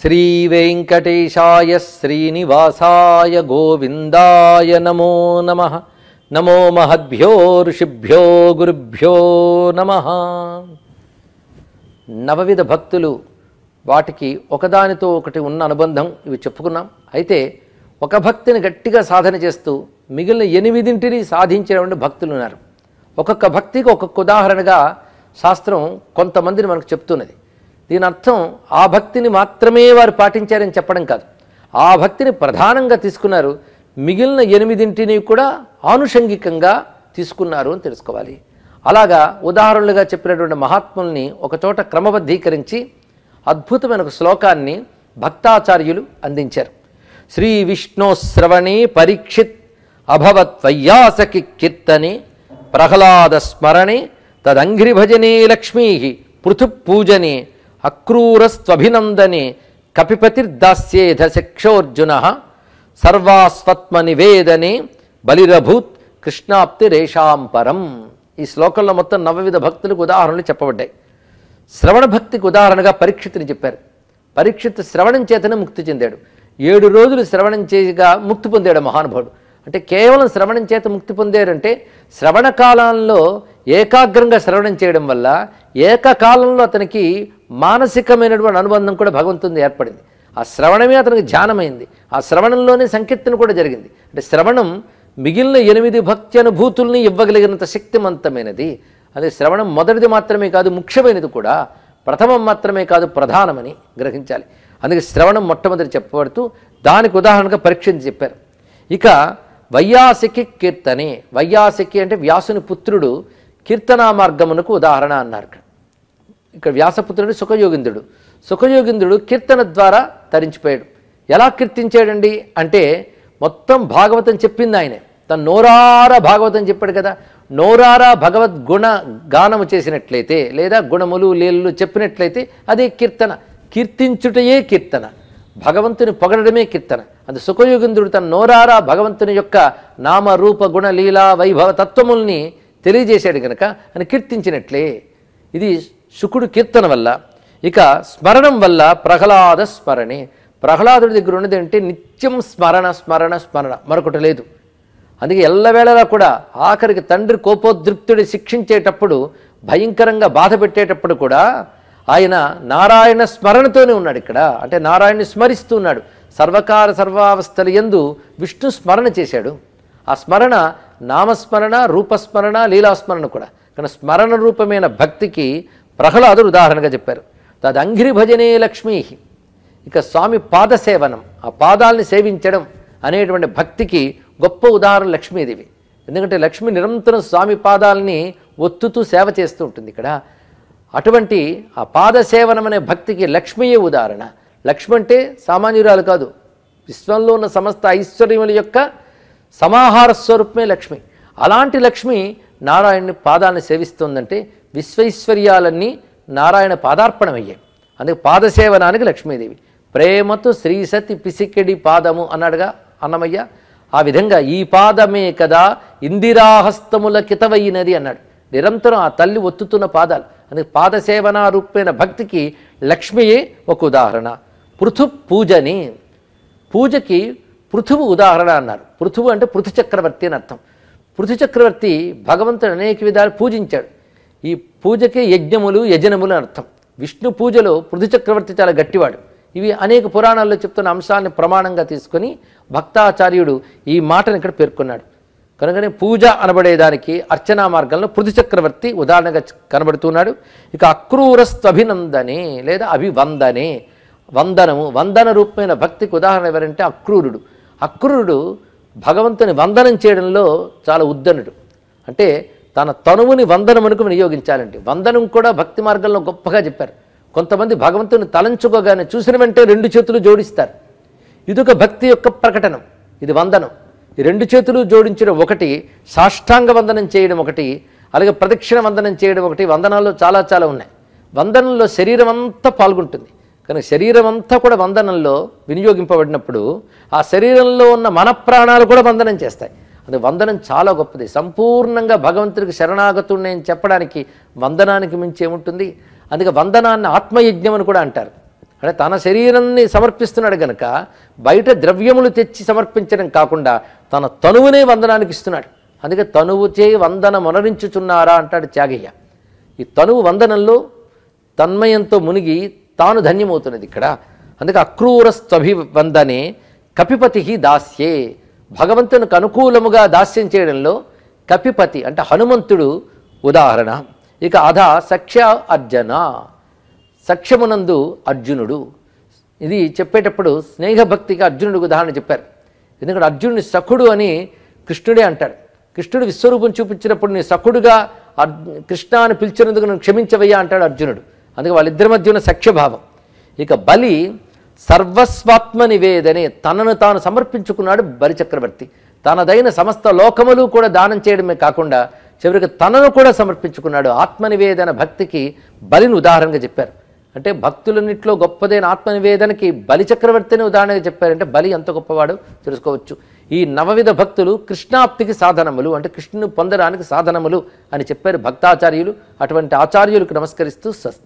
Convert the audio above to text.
శ్రీ వెంకటేశాయ శ్రీనివాసాయ గోవిందాయ నమో నమ నమో మహద్భ్యో ఋషిభ్యో గురుభ్యో నమ నవవిధ భక్తులు వాటికి ఒకదానితో ఒకటి ఉన్న అనుబంధం ఇవి చెప్పుకున్నాం అయితే ఒక భక్తిని గట్టిగా సాధన చేస్తూ మిగిలిన ఎనిమిదింటిని సాధించినటువంటి భక్తులు ఉన్నారు ఒక్కొక్క భక్తికి ఒక్కొక్క ఉదాహరణగా శాస్త్రం కొంతమందిని మనకు చెప్తున్నది దీని అర్థం ఆ భక్తిని మాత్రమే వారు పాటించారని చెప్పడం కాదు ఆ భక్తిని ప్రధానంగా తీసుకున్నారు మిగిలిన ఎనిమిదింటిని కూడా ఆనుషంగికంగా తీసుకున్నారు అని తెలుసుకోవాలి అలాగా ఉదాహరణలుగా చెప్పినటువంటి మహాత్ముల్ని ఒకచోట క్రమబద్ధీకరించి అద్భుతమైన ఒక శ్లోకాన్ని భక్తాచార్యులు అందించారు శ్రీ విష్ణు శ్రవణే పరీక్షిత్ అభవత్వయ్యాసకి కీర్తని ప్రహ్లాద స్మరణే తదంఘ్రిభజనే లక్ష్మీ పృథుపూజనే అక్రూరస్వభినందని కపిపతిర్దాస్యేధ శిక్షోర్జున సర్వాస్వత్మ నివేదని బలిరభూత్ కృష్ణాప్తి రేషాంపరం ఈ శ్లోకంలో మొత్తం నవవిధ భక్తులకు ఉదాహరణలు చెప్పబడ్డాయి శ్రవణ భక్తికి ఉదాహరణగా పరీక్షితుని చెప్పారు పరీక్షిత్ శ్రవణం చేతనే ముక్తి చెందాడు ఏడు రోజులు శ్రవణం చేయగా ముక్తి పొందాడు మహానుభావుడు అంటే కేవలం శ్రవణం చేత ముక్తి పొందారంటే శ్రవణ కాలంలో ఏకాగ్రంగా శ్రవణం చేయడం వల్ల ఏకకాలంలో అతనికి మానసికమైనటువంటి అనుబంధం కూడా భగవంతుని ఏర్పడింది ఆ శ్రవణమే అతనికి ధ్యానమైంది ఆ శ్రవణంలోనే సంకీర్తన కూడా జరిగింది అంటే శ్రవణం మిగిలిన ఎనిమిది భక్తి అనుభూతుల్ని ఇవ్వగలిగినంత శక్తివంతమైనది అదే శ్రవణం మొదటిది మాత్రమే కాదు ముఖ్యమైనది కూడా ప్రథమం మాత్రమే కాదు ప్రధానమని గ్రహించాలి అందుకే శ్రవణం మొట్టమొదటి చెప్పబడుతూ దానికి ఉదాహరణగా పరీక్షించి చెప్పారు ఇక వైయాసికి కీర్తని వైయాసికి అంటే వ్యాసుని పుత్రుడు కీర్తనా మార్గమునకు ఉదాహరణ అన్నారు ఇక్కడ వ్యాసపుత్రుడు సుఖయోగింద్రుడు సుఖయోగింద్రుడు కీర్తన ద్వారా తరించిపోయాడు ఎలా కీర్తించాడండి అంటే మొత్తం భాగవతం చెప్పింది ఆయనే తను నోరారా భాగవతం చెప్పాడు కదా నోరారా భగవద్గుణ గానము చేసినట్లయితే లేదా గుణములు లీలలు చెప్పినట్లయితే అదే కీర్తన కీర్తించుటయే కీర్తన భగవంతుని పొగడమే కీర్తన అది సుఖయోగింద్రుడు తన నోరారా భగవంతుని యొక్క నామ రూప గుణ లీలా వైభవ తత్వముల్ని తెలియజేశాడు కనుక అని కీర్తించినట్లే ఇది శుకుడు కీర్తన వల్ల ఇక స్మరణం వల్ల ప్రహ్లాద స్మరణే ప్రహ్లాదుడి దగ్గర ఉన్నది అంటే నిత్యం స్మరణ స్మరణ స్మరణ మరొకటి లేదు అందుకే ఎల్లవేళలా కూడా ఆఖరికి తండ్రి కోపోద్రిక్తుడి శిక్షించేటప్పుడు భయంకరంగా బాధ పెట్టేటప్పుడు కూడా ఆయన నారాయణ స్మరణతోనే ఉన్నాడు ఇక్కడ అంటే నారాయణని స్మరిస్తూ ఉన్నాడు సర్వకార సర్వావస్థల ఎందు విష్ణు స్మరణ చేశాడు ఆ స్మరణ నామస్మరణ రూపస్మరణ లీలాస్మరణ కూడా కానీ స్మరణ రూపమైన భక్తికి ప్రహ్లాదుడు ఉదాహరణగా చెప్పారు తదంఘ్రి భజనే లక్ష్మీ ఇక స్వామి పాదసేవనం ఆ పాదాలని సేవించడం అనేటువంటి భక్తికి గొప్ప ఉదాహరణ లక్ష్మీదేవి ఎందుకంటే లక్ష్మి నిరంతరం స్వామి పాదాలని ఒత్తుతూ సేవ చేస్తూ ఉంటుంది ఇక్కడ అటువంటి ఆ పాదసేవనం అనే భక్తికి లక్ష్మీయే ఉదాహరణ లక్ష్మి అంటే సామాన్యురాలు కాదు విశ్వంలో ఉన్న సమస్త ఐశ్వర్యముల యొక్క సమాహార స్వరూపమే లక్ష్మి అలాంటి లక్ష్మి నారాయణుని పాదాలను సేవిస్తుందంటే విశ్వైశ్వర్యాలన్నీ నారాయణ పాదార్పణమయ్యాయి అందుకే పాదసేవనానికి లక్ష్మీదేవి ప్రేమతో సతి పిసికెడి పాదము అన్నాడుగా అన్నమయ్య ఆ విధంగా ఈ పాదమే కదా ఇందిరాహస్తముల కితవైనది అన్నాడు నిరంతరం ఆ తల్లి ఒత్తుతున్న పాదాలు అందుకే పాదసేవనా భక్తికి లక్ష్మియే ఒక ఉదాహరణ పృథు పూజని పూజకి పృథువు ఉదాహరణ అన్నారు పృథువు అంటే పృథు చక్రవర్తి అని అర్థం పృథు చక్రవర్తి భగవంతుడు అనేక విధాలు పూజించాడు ఈ పూజకే యజ్ఞములు యజనములు అర్థం విష్ణు పూజలో పృథు చక్రవర్తి చాలా గట్టివాడు ఇవి అనేక పురాణాల్లో చెప్తున్న అంశాలను ప్రమాణంగా తీసుకొని భక్తాచార్యుడు ఈ మాటను ఇక్కడ పేర్కొన్నాడు కనుకనే పూజ అనబడేదానికి అర్చనా మార్గంలో పృథు చక్రవర్తి ఉదాహరణగా కనబడుతున్నాడు ఇక అక్రూరస్వభినందనే లేదా అభివందనే వందనము వందన రూపమైన భక్తికి ఉదాహరణ ఎవరంటే అక్రూరుడు అక్రూరుడు భగవంతుని వందనం చేయడంలో చాలా ఉద్దనుడు అంటే తన తనువుని వందనం అనుకు వినియోగించాలండి వందనం కూడా భక్తి మార్గంలో గొప్పగా చెప్పారు కొంతమంది భగవంతుని తలంచుకోగానే చూసిన వెంటే రెండు చేతులు జోడిస్తారు ఇదొక భక్తి యొక్క ప్రకటనం ఇది వందనం ఈ రెండు చేతులు జోడించడం ఒకటి సాష్టాంగ వందనం చేయడం ఒకటి అలాగే ప్రదక్షిణ వందనం చేయడం ఒకటి వందనాల్లో చాలా చాలా ఉన్నాయి వందనంలో శరీరం అంతా పాల్గొంటుంది కానీ శరీరం అంతా కూడా వందనంలో వినియోగింపబడినప్పుడు ఆ శరీరంలో ఉన్న మన ప్రాణాలు కూడా వందనం చేస్తాయి అది వందనం చాలా గొప్పది సంపూర్ణంగా భగవంతుడికి శరణాగతుడిని చెప్పడానికి వందనానికి మించి ఏముంటుంది అందుకే వందనాన్ని ఆత్మయజ్ఞం అని కూడా అంటారు అంటే తన శరీరాన్ని సమర్పిస్తున్నాడు గనక బయట ద్రవ్యములు తెచ్చి సమర్పించడం కాకుండా తన తనువునే వందనానికి ఇస్తున్నాడు అందుకే తనువు చే వందన మొనరించుచున్నారా అంటాడు త్యాగయ్య ఈ తనువు వందనంలో తన్మయంతో మునిగి తాను ధన్యమవుతున్నది ఇక్కడ అందుకే అక్రూరస్త్వభివందనే కపిపతి దాస్యే భగవంతునికి అనుకూలముగా దాస్యం చేయడంలో కపిపతి అంటే హనుమంతుడు ఉదాహరణ ఇక అధ సఖ్య అర్జున సఖ్యమునందు అర్జునుడు ఇది చెప్పేటప్పుడు స్నేహభక్తికి అర్జునుడికి ఉదాహరణ చెప్పారు ఎందుకంటే అర్జునుని సఖుడు అని కృష్ణుడే అంటాడు కృష్ణుడు విశ్వరూపం చూపించినప్పుడు నీ సఖుడుగా కృష్ణ అని పిలిచినందుకు నన్ను క్షమించవయ్యా అంటాడు అర్జునుడు అందుకే వాళ్ళిద్దరి మధ్య ఉన్న సఖ్యభావం ఇక బలి సర్వస్వాత్మ నివేదనే తనను తాను సమర్పించుకున్నాడు బలిచక్రవర్తి తనదైన సమస్త లోకములు కూడా దానం చేయడమే కాకుండా చివరికి తనను కూడా సమర్పించుకున్నాడు ఆత్మనివేదన భక్తికి బలిని ఉదాహరణగా చెప్పారు అంటే భక్తులన్నింటిలో గొప్పదైన ఆత్మనివేదనకి బలి చక్రవర్తిని ఉదాహరణగా చెప్పారంటే బలి ఎంత గొప్పవాడు తెలుసుకోవచ్చు ఈ నవవిధ భక్తులు కృష్ణాప్తికి సాధనములు అంటే కృష్ణుని పొందడానికి సాధనములు అని చెప్పారు భక్తాచార్యులు అటువంటి ఆచార్యులకు నమస్కరిస్తూ స్వస్తి